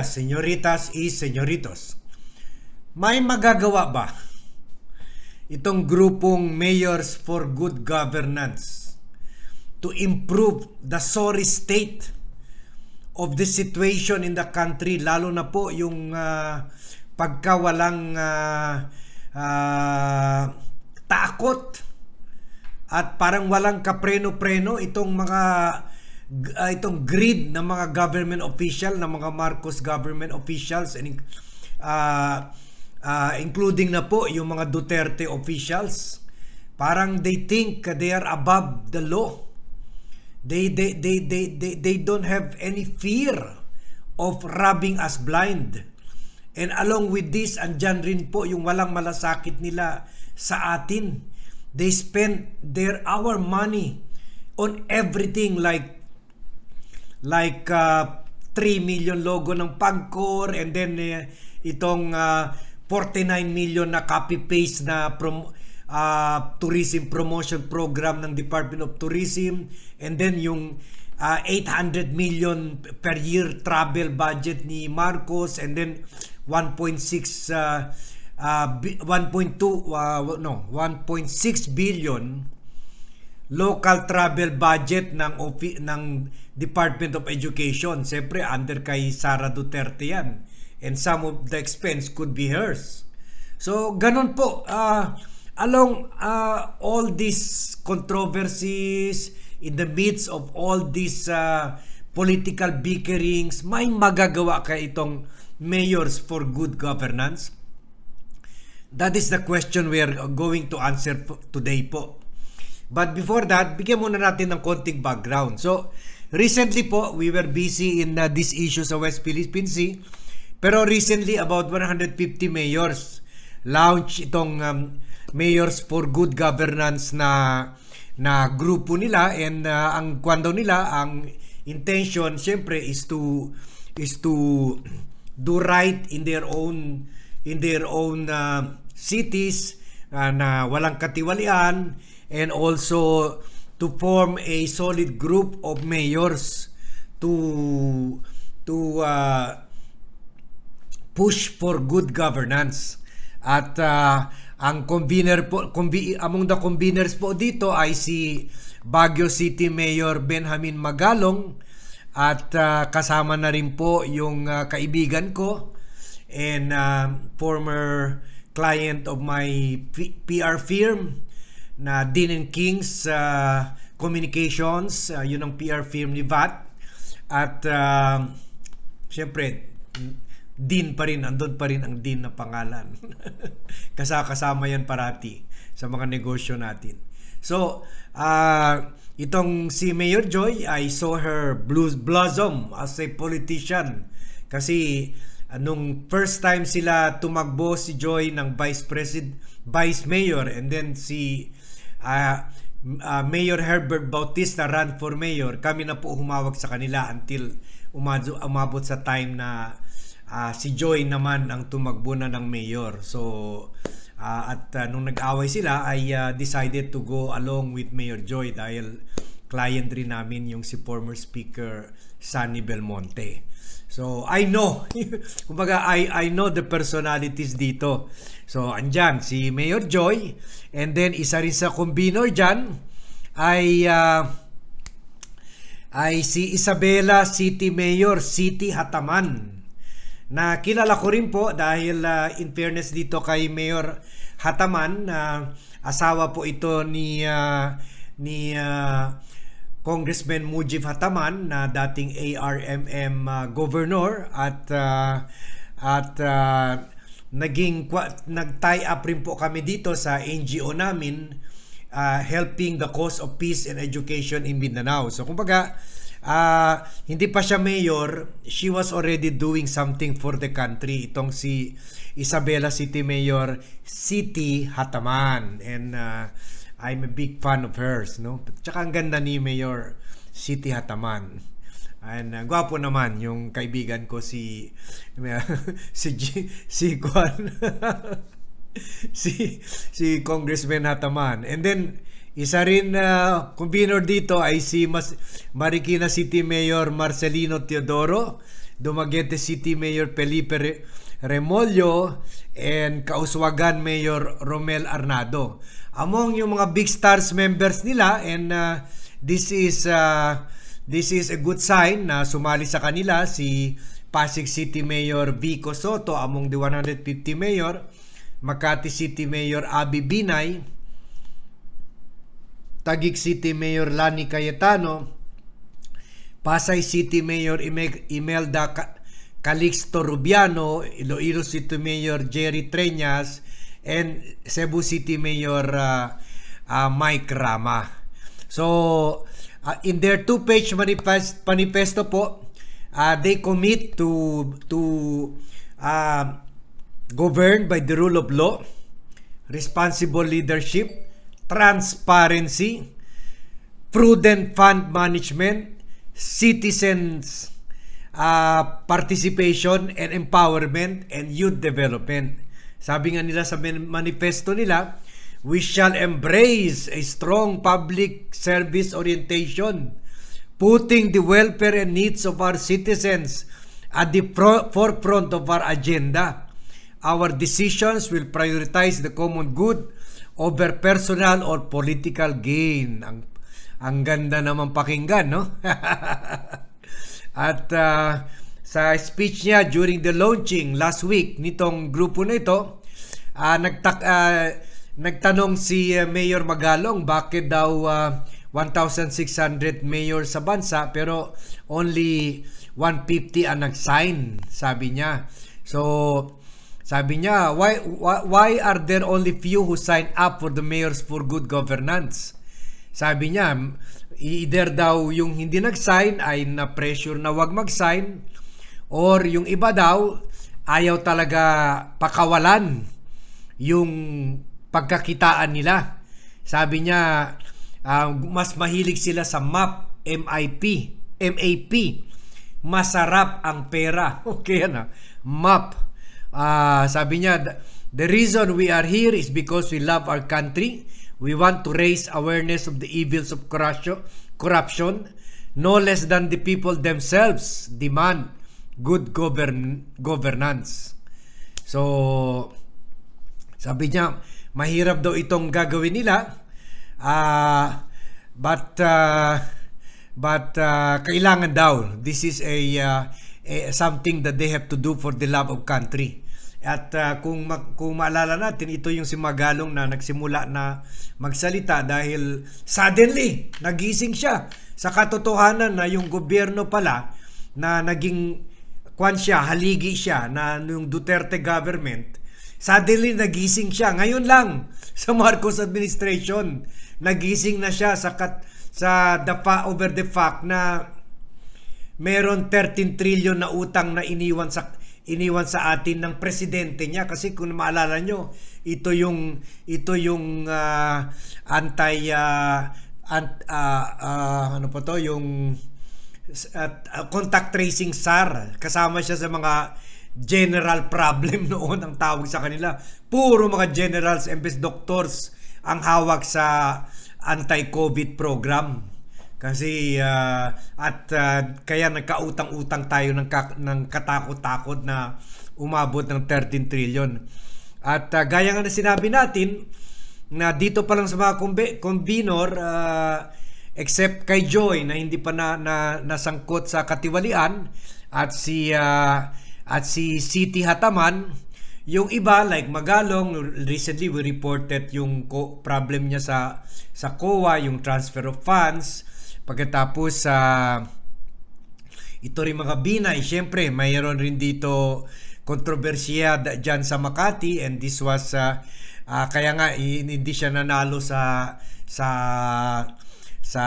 días, señoritas y señoritos. May magagawa ba itong grupong Mayors for Good Governance to improve the sorry state of the situation in the country, lalo na po yung uh, pagkawalang uh, uh, takot at parang walang kapreno-preno itong mga uh, itong greed ng mga government official, ng mga Marcos government officials and uh, uh, including na po yung mga Duterte officials parang they think they are above the law they they they they they, they don't have any fear of robbing us blind and along with this andyan rin po yung walang malasakit nila sa atin they spend their our money on everything like like uh, 3 million logo ng Pagcor and then uh, itong uh, 49 million na copy paste na prom uh, tourism promotion program ng Department of Tourism and then yung uh, 800 million per year travel budget ni Marcos and then 1.6 uh, uh, 1.2 uh, no 1.6 billion local travel budget ng OP, ng Department of Education. Siyempre, under kay Sara Duterte yan. And some of the expense could be hers. So, ganun po. Uh, along uh, all these controversies, in the midst of all these uh, political bickerings, may magagawa ka itong mayors for good governance? That is the question we are going to answer today po. But before that, bigyan muna natin ng konting background. So, recently po, we were busy in uh, this issue sa West Philippine Sea. Pero recently, about 150 mayors launch itong um, Mayors for Good Governance na na grupo nila and uh, ang kwan nila ang intention syempre is to is to do right in their own in their own uh, cities uh, na walang katiwalian and also to form a solid group of mayors to to uh, push for good governance at uh, ang convener po convi, among the conveners po dito ay si Baguio City Mayor Benjamin Magalong at uh, kasama na rin po yung uh, kaibigan ko and uh, former client of my P- PR firm na Dean and Kings uh, Communications, uh, yun ang PR firm ni VAT. At uh, um, siyempre, Dean pa rin, andun pa rin ang Dean na pangalan. Kasakasama yan parati sa mga negosyo natin. So, uh, itong si Mayor Joy, I saw her blues blossom as a politician. Kasi uh, nung first time sila tumakbo si Joy ng vice president, vice mayor and then si uh, uh, Mayor Herbert Bautista ran for mayor, kami na po humawag sa kanila until umado, umabot sa time na uh, si Joy naman ang tumakbo na ng mayor. So, uh, at uh, nung nag-away sila, ay uh, decided to go along with Mayor Joy dahil client rin namin yung si former speaker Sunny Belmonte. So, I know. Kumbaga, I, I know the personalities dito. So, andyan, si Mayor Joy. And then, isa rin sa kumbinor dyan ay... Uh, ay si Isabela City Mayor City Hataman na kilala ko rin po dahil uh, in fairness dito kay Mayor Hataman na uh, asawa po ito ni uh, ni uh, Congressman Mujib Hataman na dating ARMM uh, governor at uh, at uh, naging nag-tie up rin po kami dito sa NGO namin uh, helping the cause of peace and education in Mindanao. So kumbaga uh, hindi pa siya mayor, she was already doing something for the country itong si Isabela City Mayor City Hataman and uh, I'm a big fan of hers, no? Tsaka ang ganda ni Mayor City Hataman. And uh, gwapo naman yung kaibigan ko si si G, si Kwan. si si Congressman Hataman. And then isa rin na uh, convener dito ay si Mas Marikina City Mayor Marcelino Teodoro Dumaguete City Mayor Felipe Re- Remolyo and Kauswagan Mayor Romel Arnado. Among yung mga Big Stars members nila and uh, this is uh, this is a good sign na sumali sa kanila si Pasig City Mayor Vico Soto among the 150 mayor, Makati City Mayor Abi Binay, Taguig City Mayor Lani Cayetano, Pasay City Mayor Imelda Calixto Rubiano, Iloilo City Mayor Jerry Treñas, and Cebu City Mayor uh, uh, Mike Rama. So, uh, in their two-page manifest, manifesto po, uh, they commit to to uh, govern by the rule of law, responsible leadership, transparency, prudent fund management, citizens uh, participation and empowerment and youth development. Sabi nga nila sa manifesto nila, we shall embrace a strong public service orientation, putting the welfare and needs of our citizens at the forefront of our agenda. Our decisions will prioritize the common good over personal or political gain. Ang ang ganda naman pakinggan, no? At uh, sa speech niya during the launching last week nitong grupo na ito, uh, nagtak uh, nagtanong si Mayor Magalong bakit daw uh, 1,600 mayor sa bansa pero only 150 ang nag-sign, sabi niya. So, sabi niya, why, why are there only few who sign up for the mayors for good governance? Sabi niya, either daw yung hindi nag-sign ay na-pressure na wag mag-sign or yung iba daw ayaw talaga pakawalan yung pagkakitaan nila. Sabi niya, uh, mas mahilig sila sa MAP, MIP, MAP. Masarap ang pera. Okay na. Ah. MAP. Uh, ah, sabi niya, the reason we are here is because we love our country We want to raise awareness of the evils of corruption. No less than the people themselves demand good govern governance. So, sabi niya, mahirap daw itong gagawin nila. Uh, but, uh, but uh, kailangan daw. This is a, uh, a something that they have to do for the love of country. At uh, kung, ma- kung maalala natin, ito yung si Magalong na nagsimula na magsalita dahil suddenly nagising siya sa katotohanan na yung gobyerno pala na naging kwan siya, haligi siya na yung Duterte government, suddenly nagising siya. Ngayon lang sa Marcos administration, nagising na siya sa kat, sa the fa- over the fact na meron 13 trillion na utang na iniwan sa iniwan sa atin ng presidente niya kasi kung maalala nyo ito yung ito yung uh, anti uh, ant, uh, uh, ano po to yung uh, contact tracing SAR kasama siya sa mga general problem noon ang tawag sa kanila puro mga generals imbes doctors ang hawak sa anti-covid program kasi uh, at uh, kaya nagkautang-utang tayo ng, ka- ng katakot-takot na umabot ng 13 trillion. At uh, gaya nga na sinabi natin na dito pa lang sa mga kombe- convenor uh, except kay Joy na hindi pa na, na nasangkot sa katiwalian at si uh, at si City Hataman yung iba like Magalong recently we reported yung problem niya sa sa COA yung transfer of funds Pagkatapos sa uh, ito rin mga binay, syempre mayroon rin dito kontrobersiya dyan sa Makati and this was uh, uh, kaya nga hindi siya nanalo sa sa sa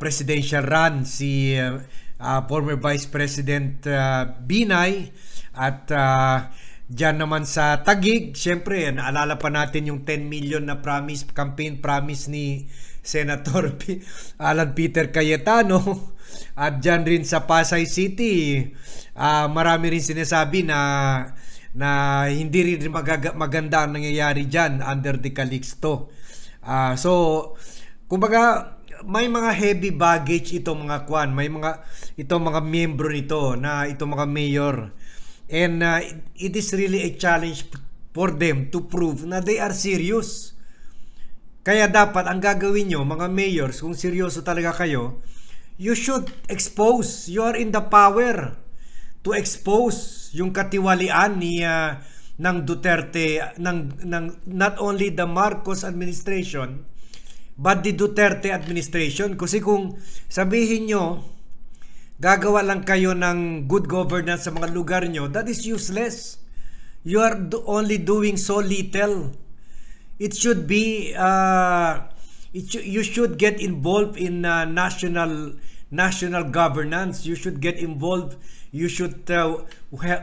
presidential run si uh, former Vice President uh, Binay at uh, Diyan naman sa Tagig, syempre, naalala pa natin yung 10 million na promise, campaign promise ni Senator P- Alan Peter Cayetano at dyan rin sa Pasay City uh, marami rin sinasabi na na hindi rin magaga- maganda ang nangyayari dyan under the Calixto uh, so kumbaga may mga heavy baggage itong mga kwan may mga itong mga miyembro nito na itong mga mayor and uh, it is really a challenge for them to prove na they are serious kaya dapat ang gagawin nyo, mga mayors, kung seryoso talaga kayo, you should expose. You are in the power to expose yung katiwalian ni uh, ng Duterte ng ng not only the Marcos administration but the Duterte administration kasi kung sabihin nyo gagawa lang kayo ng good governance sa mga lugar nyo that is useless you are only doing so little it should be uh, it sh- you should get involved in uh, national national governance you should get involved you should uh,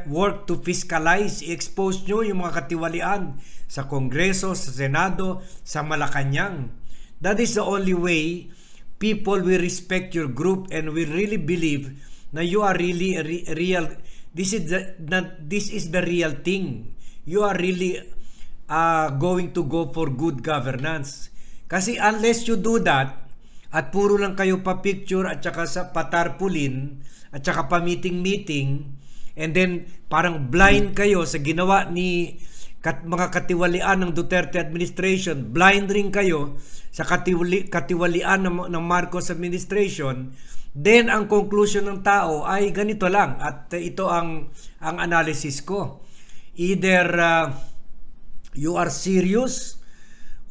work to fiscalize expose nyo yung mga katiwalian sa kongreso sa senado sa malacañang that is the only way people will respect your group and will really believe na you are really re- real this is the that this is the real thing you are really uh, going to go for good governance. Kasi unless you do that, at puro lang kayo pa-picture at saka sa patarpulin at saka pa-meeting-meeting and then parang blind kayo sa ginawa ni kat, mga katiwalian ng Duterte administration, blind rin kayo sa katiwali, katiwalian ng, ng Marcos administration, then ang conclusion ng tao ay ganito lang at ito ang ang analysis ko. Either uh, You are serious?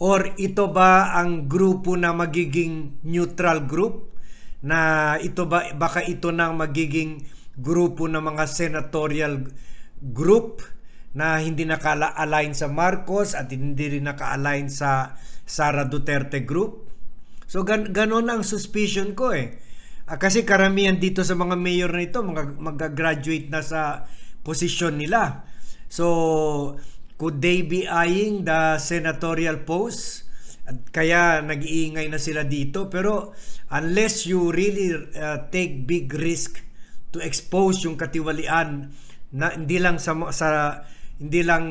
Or ito ba ang grupo na magiging neutral group? Na ito ba, baka ito na magiging grupo ng mga senatorial group na hindi naka-align sa Marcos at hindi rin naka-align sa Sara Duterte group. So gan ganon ang suspicion ko eh. Ah, kasi karamihan dito sa mga mayor na ito, mga mag-graduate na sa posisyon nila. So Could they be eyeing the senatorial post? At kaya nag-iingay na sila dito. Pero unless you really uh, take big risk to expose yung katiwalian na hindi lang sa, sa hindi lang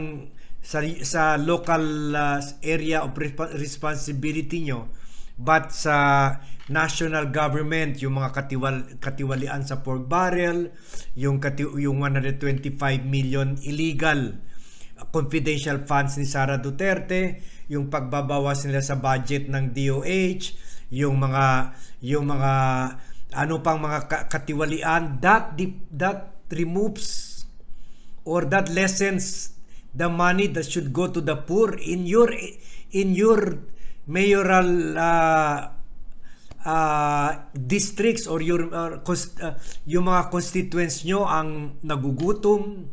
sa, sa local uh, area of responsibility nyo but sa national government yung mga katiwal katiwalian sa pork barrel yung kati, yung 125 million illegal confidential funds ni Sara Duterte, yung pagbabawas nila sa budget ng DOH, yung mga yung mga ano pang mga katiwalian that that removes or that lessens the money that should go to the poor in your in your mayoral uh, uh, districts or your uh, cost, uh, ah, yung mga constituents nyo ang nagugutom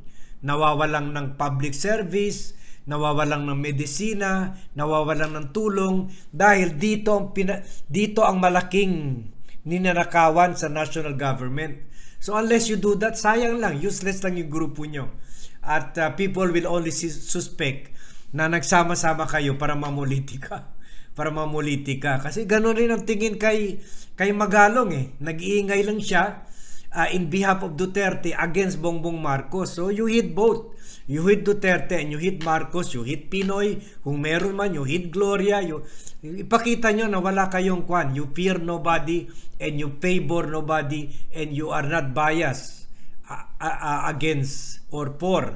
nawawalan ng public service, nawawalan ng medisina, nawawalan ng tulong dahil dito ang pina, dito ang malaking ninanakawan sa national government. So unless you do that, sayang lang, useless lang yung grupo nyo. At uh, people will only suspect na nagsama-sama kayo para mamulitika. Para mamulitika. Kasi ganoon rin ang tingin kay, kay Magalong eh. Nag-iingay lang siya uh, in behalf of Duterte against Bongbong Marcos. So you hit both. You hit Duterte and you hit Marcos, you hit Pinoy, kung meron man, you hit Gloria. You, ipakita nyo na wala kayong kwan. You fear nobody and you favor nobody and you are not biased uh, uh, uh against or for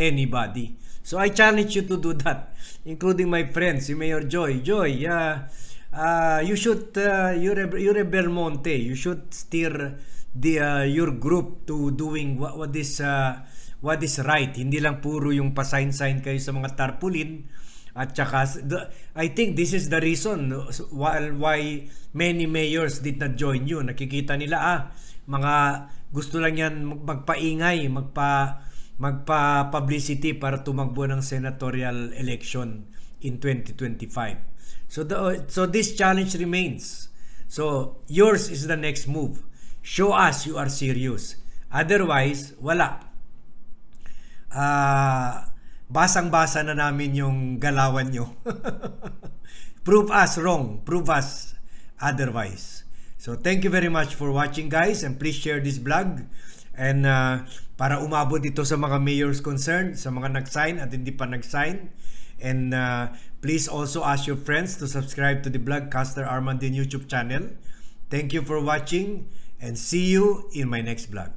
anybody. So I challenge you to do that, including my friends, si Mayor Joy. Joy, uh, uh, you should, uh, you're, a, you're a Belmonte. You should steer the uh, your group to doing what, what is uh, what is right. Hindi lang puro yung pasign-sign kayo sa mga tarpaulin at saka the, I think this is the reason while why many mayors did not join you. Nakikita nila ah mga gusto lang yan magpaingay, magpa magpa publicity para tumakbo ng senatorial election in 2025. So the, so this challenge remains. So yours is the next move. Show us you are serious. Otherwise, wala. Uh, basang-basa na namin yung galawan nyo. Prove us wrong. Prove us otherwise. So thank you very much for watching guys and please share this vlog and uh, para umabot ito sa mga mayors concerned, sa mga nag-sign at hindi pa nag-sign and uh, please also ask your friends to subscribe to the vlog Caster Armandin YouTube channel. Thank you for watching. and see you in my next blog.